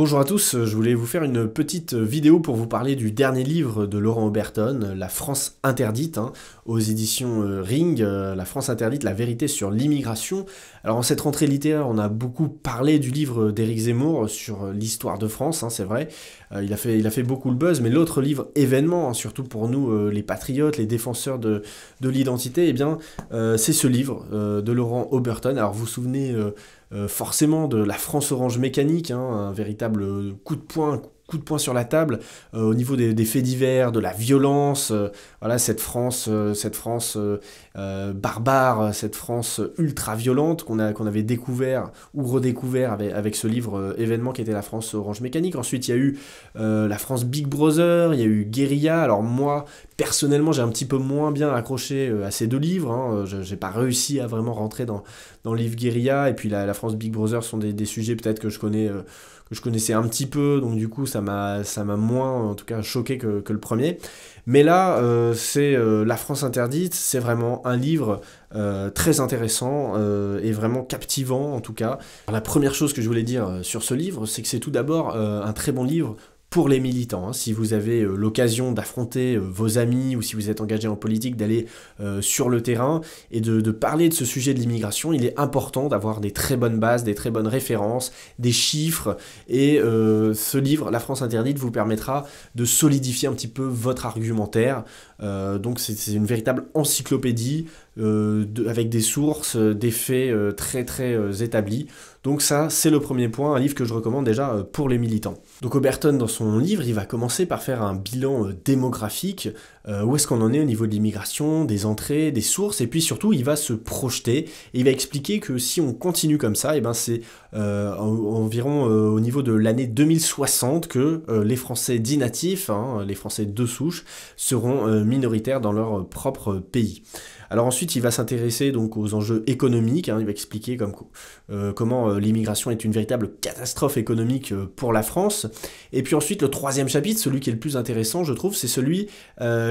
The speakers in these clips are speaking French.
Bonjour à tous, je voulais vous faire une petite vidéo pour vous parler du dernier livre de Laurent Oberton, La France interdite, hein, aux éditions euh, Ring, euh, La France interdite, la vérité sur l'immigration. Alors en cette rentrée littéraire, on a beaucoup parlé du livre d'Éric Zemmour sur euh, l'histoire de France, hein, c'est vrai, il, a fait, il a fait beaucoup le buzz, mais l'autre livre événement, hein, surtout pour nous les patriotes, les défenseurs de, l'identité, eh bien c'est ce livre de Laurent Oberton. Alors vous vous souvenez euh, forcément de la France Orange Mécanique, hein, un véritable coup de poing, coup de poing sur la table euh, au niveau des, faits divers, de la violence, euh, voilà cette France, cette France barbare, cette France ultra violente qu'on avait découvert ou redécouvert avec, avec ce livre événement qui était la France Orange Mécanique. Ensuite il y a eu la France Big Brother, il y a eu Guérilla. Alors moi personnellement, j'ai un petit peu moins bien accroché euh, à ces deux livres. Hein. Euh, je n'ai pas réussi à vraiment rentrer dans, dans le livre Guérilla. Et puis la, France Big Brother sont des, sujets peut-être que je connais. Euh, que je connaissais un petit peu, donc du coup ça m'a ça m'a moins en tout cas choqué que, le premier. Mais là, c'est La France interdite, c'est vraiment un livre très intéressant et vraiment captivant en tout cas. la première chose que je voulais dire sur ce livre, c'est que c'est tout d'abord un très bon livre pour les militants. Hein. Si vous avez euh, l'occasion d'affronter euh, vos amis ou si vous êtes engagé en politique, d'aller euh, sur le terrain et de, parler de ce sujet de l'immigration, il est important d'avoir des très bonnes bases, des très bonnes références, des chiffres. Et ce livre, La France interdite, vous permettra de solidifier un petit peu votre argumentaire, euh, donc c'est une véritable encyclopédie euh, avec des sources, euh, des faits très très établis. Donc ça, c'est le premier point, un livre que je recommande déjà pour les militants. Donc Oberton, dans son livre, il va commencer par faire un bilan démographique euh, où est-ce qu'on en est au niveau de l'immigration, des entrées, des sources, et puis surtout il va se projeter et il va expliquer que si on continue comme ça, et eh ben c'est euh, environ euh, au niveau de l'année 2060 que les Français dits natifs, hein, les Français de souche, seront minoritaires dans leur propre pays. Alors ensuite, il va s'intéresser donc aux enjeux économiques. Hein. il va expliquer euh, comment euh, l'immigration est une véritable catastrophe économique euh, pour la France. Et puis ensuite, le troisième chapitre, celui qui est le plus intéressant, je trouve, c'est celui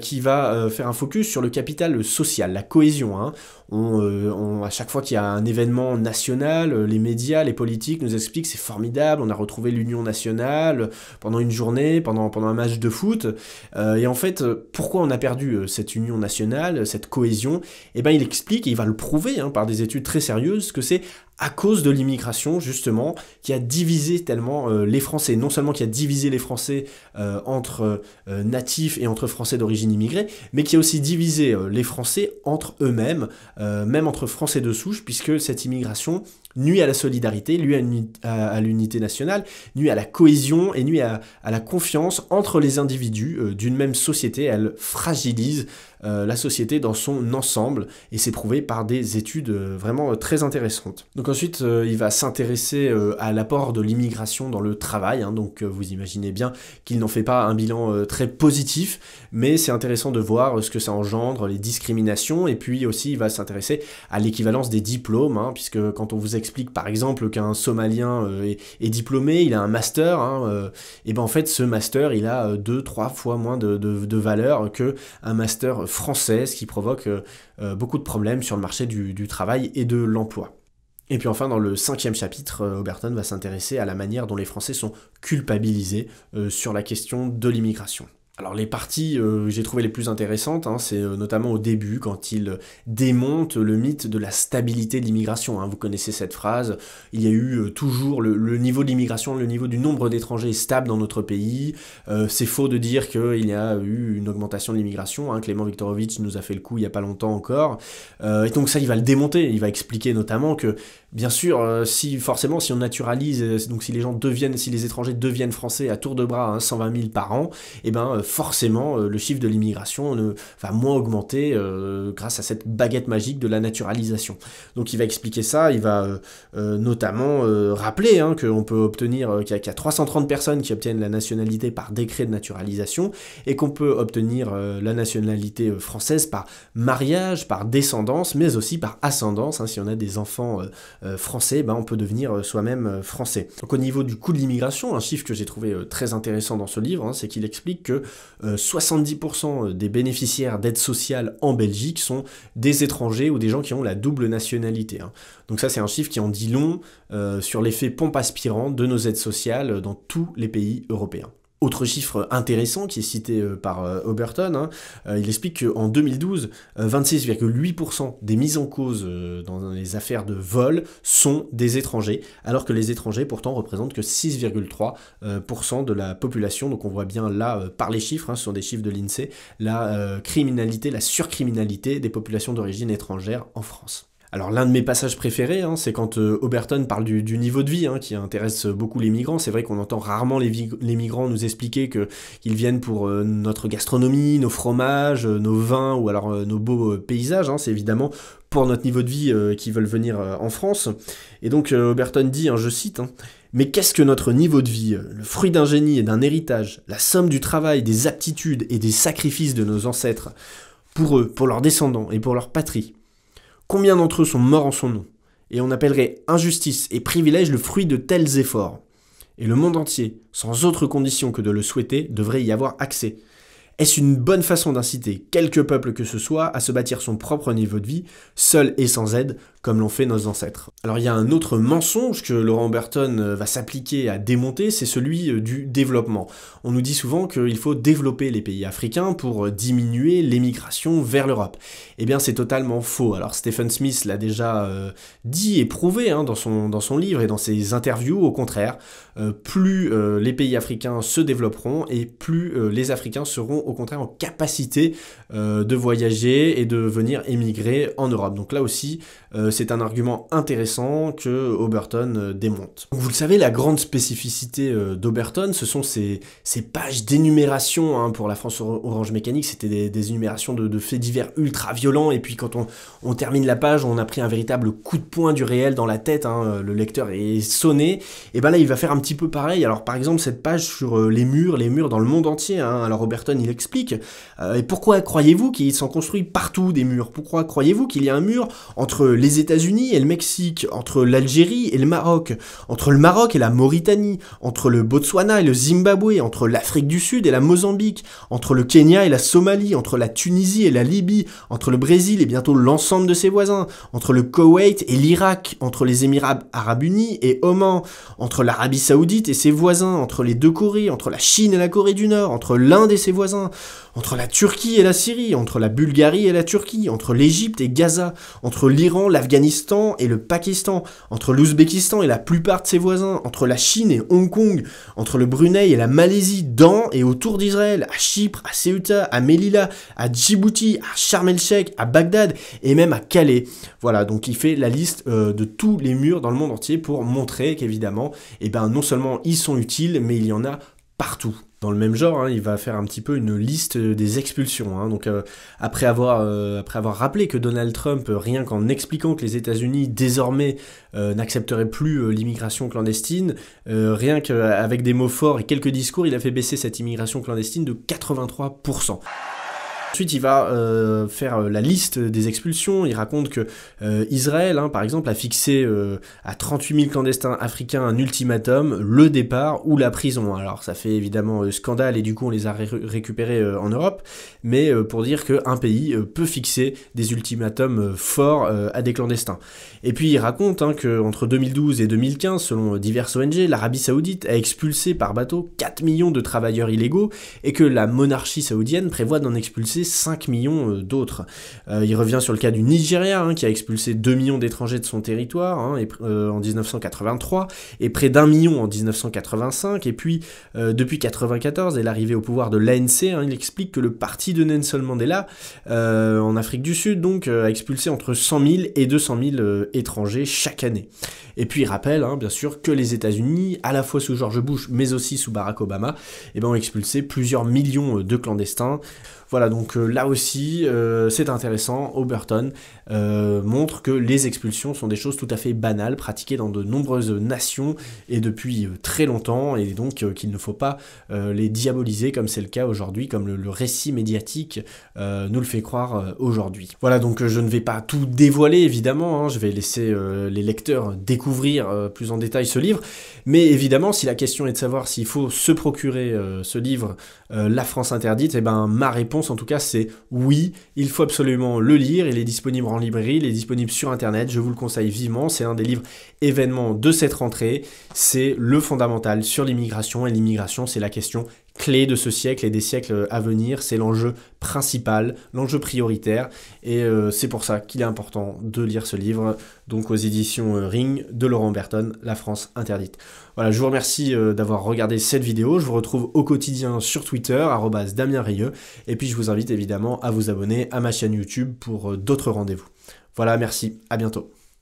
qui va faire un focus sur le capital social, la cohésion. Hein. à chaque fois qu'il y a un événement national, les médias, les politiques nous expliquent c'est formidable, on a retrouvé l'union nationale pendant une journée, pendant, pendant un match de foot. et en fait, pourquoi on a perdu cette union nationale, cette cohésion et eh bien il explique, et il va le prouver hein, par des études très sérieuses, que c'est à cause de l'immigration, justement, qui a divisé tellement euh, les Français. Non seulement qui a divisé les Français euh, entre euh, natifs et entre Français d'origine immigrée, mais qui a aussi divisé les Français entre eux-mêmes, même entre Français de souche, puisque cette immigration nuit à la solidarité, nuit à, l'unité nationale, nuit à la cohésion et nuit à, la confiance entre les individus d'une même société. Elle fragilise la société dans son ensemble et c'est prouvé par des études vraiment très intéressantes. Donc ensuite, euh, il va s'intéresser euh, à l'apport de l'immigration dans le travail. Hein. donc, euh, vous imaginez bien qu'il n'en fait pas un bilan très positif, mais c'est intéressant de voir ce que ça engendre, les discriminations. Et puis aussi, il va s'intéresser à l'équivalence des diplômes, hein, puisque quand on vous explique par exemple qu'un Somalien est, diplômé, il a un master, hein, et ben en fait, ce master, il a deux, trois fois moins de, valeur que un master français, ce qui provoque beaucoup de problèmes sur le marché du travail et de l'emploi. Et puis enfin, dans le cinquième chapitre, euh, Oberton va s'intéresser à la manière dont les Français sont culpabilisés euh, sur la question de l'immigration. Alors les parties euh, j'ai trouvées les plus intéressantes, hein, c'est euh, notamment au début quand il euh, démonte le mythe de la stabilité de l'immigration. Hein. Vous connaissez cette phrase, il y a eu toujours le, niveau de l'immigration, le niveau du nombre d'étrangers stable dans notre pays. c'est faux de dire qu'il y a eu une augmentation de l'immigration. Hein. Clément Viktorovitch nous a fait le coup il n'y a pas longtemps encore. et donc ça, il va le démonter. Il va expliquer notamment que, bien sûr, si forcément, si on naturalise, donc si les gens deviennent, si les étrangers deviennent français à tour de bras, 120 000 par an, et eh ben forcément, euh, le chiffre de l'immigration va moins augmenter euh, grâce à cette baguette magique de la naturalisation. Donc il va expliquer ça, il va euh, notamment rappeler hein, qu'on peut obtenir, qu'il y, a 330 personnes qui obtiennent la nationalité par décret de naturalisation, et qu'on peut obtenir la nationalité française par mariage, par descendance, mais aussi par ascendance. Hein. si on a des enfants français, ben, on peut devenir soi-même français. Donc au niveau du coût de l'immigration, un chiffre que j'ai trouvé très intéressant dans ce livre, hein, c'est qu'il explique que 70% euh, des bénéficiaires d'aides sociales en Belgique sont des étrangers ou des gens qui ont la double nationalité. Hein. Donc ça c'est un chiffre qui en dit long euh, sur l'effet pompe aspirant de nos aides sociales dans tous les pays européens. Autre chiffre intéressant qui est cité euh, par euh, Oberton, hein. euh, il explique qu'en 2012, 26,8% des mises en cause dans les affaires de vol sont des étrangers, alors que les étrangers pourtant représentent que 6,3% de la population. Donc on voit bien là, par les chiffres, hein, des chiffres de l'INSEE, la criminalité, la surcriminalité des populations d'origine étrangère en France. Alors l'un de mes passages préférés, hein, c'est quand euh, Oberton parle du, niveau de vie hein, qui intéresse euh, beaucoup les migrants. C'est vrai qu'on entend rarement les, migrants nous expliquer qu'ils viennent pour euh, notre gastronomie, nos fromages, nos vins ou alors nos beaux paysages. Hein. c'est évidemment pour notre niveau de vie qu'ils veulent venir en France. Et donc Oberton dit, je cite, mais qu'est-ce que notre niveau de vie Le fruit d'un génie et d'un héritage, la somme du travail, des aptitudes et des sacrifices de nos ancêtres, pour eux, pour leurs descendants et pour leur patrie. Combien d'entre eux sont morts en son nom Et on appellerait injustice et privilège le fruit de tels efforts. Et le monde entier, sans autre condition que de le souhaiter, devrait y avoir accès. Est-ce une bonne façon d'inciter quelque peuple que ce soit à se bâtir son propre niveau de vie, seul et sans aide, comme l'ont fait nos ancêtres. Alors il y a un autre mensonge que Laurent Burton euh, va s'appliquer à démonter, c'est celui euh, du développement. On nous dit souvent qu'il faut développer les pays africains pour euh, diminuer l'émigration vers l'Europe. Eh bien c'est totalement faux. Alors Stephen Smith l'a déjà dit et prouvé hein, dans, son, dans son livre et dans ses interviews, au contraire, plus les pays africains se développeront et plus les Africains seront au contraire en capacité de voyager et de venir émigrer en Europe. Donc là aussi, euh, c'est un argument intéressant que Oberton euh, démonte. Vous le savez, la grande spécificité euh, d'Oberton, ce sont ces, pages d'énumération. Hein. pour la France Orange Mécanique, c'était des, énumérations de, faits divers ultra violents. Et puis quand on, termine la page, on a pris un véritable coup de poing du réel dans la tête. Hein. le lecteur est sonné. Et ben là, il va faire un petit peu pareil. Alors par exemple, cette page sur les murs, les murs dans le monde entier. Hein. alors Oberton, il explique. et pourquoi croyez-vous qu'il s'en construit partout des murs Pourquoi croyez-vous qu'il y a un mur entre les États-Unis et le Mexique, entre l'Algérie et le Maroc, entre le Maroc et la Mauritanie, entre le Botswana et le Zimbabwe, entre l'Afrique du Sud et la Mozambique, entre le Kenya et la Somalie, entre la Tunisie et la Libye, entre le Brésil et bientôt l'ensemble de ses voisins, entre le Koweït et l'Irak, entre les Émirats arabes unis et Oman, entre l'Arabie saoudite et ses voisins, entre les deux Corées, entre la Chine et la Corée du Nord, entre l'Inde et ses voisins, entre la Turquie et la Syrie, entre la Bulgarie et la Turquie, entre l'Égypte et Gaza, entre l'Iran, l'Afghanistan et le Pakistan, entre l'Ouzbékistan et la plupart de ses voisins, entre la Chine et Hong Kong, entre le Brunei et la Malaisie, dans et autour d'Israël, à Chypre, à Ceuta, à Melilla, à Djibouti, à Sharm el à Bagdad et même à Calais. Voilà, donc il fait la liste euh, de tous les murs dans le monde entier pour montrer qu'évidemment, eh ben, non seulement ils sont utiles, mais il y en a partout dans le même genre, hein, il va faire un petit peu une liste des expulsions. Hein. Donc euh, après, avoir, euh, après avoir rappelé que Donald Trump, euh, rien qu'en expliquant que les États-Unis désormais n'accepteraient plus l'immigration clandestine, rien qu'avec des mots forts et quelques discours, il a fait baisser cette immigration clandestine de 83%. Ensuite, il va euh, faire euh, la liste des expulsions. Il raconte que euh, Israël, hein, par exemple, a fixé à 38 000 clandestins africains un ultimatum, le départ ou la prison. Alors, ça fait évidemment scandale et du coup, on les a récupérés en Europe. Mais pour dire qu'un pays peut fixer des ultimatums forts à des clandestins. Et puis, il raconte hein, qu'entre 2012 et 2015, selon diverses ONG, l'Arabie saoudite a expulsé par bateau 4 millions de travailleurs illégaux et que la monarchie saoudienne prévoit d'en expulser 5 millions euh, d'autres. Euh, il revient sur le cas du Nigeria, hein, qui a expulsé 2 millions d'étrangers de son territoire hein, euh, en 1983, et près d'un million en 1985, et puis depuis 1994 et l'arrivée au pouvoir de l'ANC, hein, il explique que le parti de Nelson Mandela, en Afrique du Sud, donc, a expulsé entre 100 000 et 200 000 étrangers chaque année. Et puis il rappelle, bien sûr, que les États-Unis, à la fois sous George Bush, mais aussi sous Barack Obama, eh ben, ont expulsé plusieurs millions de clandestins. Voilà, donc euh, là aussi, euh, c'est intéressant. Oberton euh, montre que les expulsions sont des choses tout à fait banales, pratiquées dans de nombreuses nations et depuis très longtemps, et donc qu'il ne faut pas les diaboliser comme c'est le cas aujourd'hui, comme le, récit médiatique nous le fait croire aujourd'hui. Voilà, donc je ne vais pas tout dévoiler évidemment, hein. je vais laisser les lecteurs découvrir plus en détail ce livre, mais évidemment, si la question est de savoir s'il faut se procurer ce livre, La France interdite, et eh ben ma réponse en tout cas c'est oui, il faut absolument le lire, il est disponible en librairie, il est disponible sur internet, je vous le conseille vivement, c'est un des livres événements de cette rentrée, c'est le fondamental sur l'immigration et l'immigration c'est la question clé de ce siècle et des siècles à venir. C'est l'enjeu principal, l'enjeu prioritaire. Et euh, c'est pour ça qu'il est important de lire ce livre, donc aux éditions euh, Ring de Laurent Berton, La France interdite. Voilà, je vous remercie euh, d'avoir regardé cette vidéo. Je vous retrouve au quotidien sur Twitter, Damien Rieux. Et puis je vous invite évidemment à vous abonner à ma chaîne YouTube pour d'autres rendez-vous. Voilà, merci, à bientôt.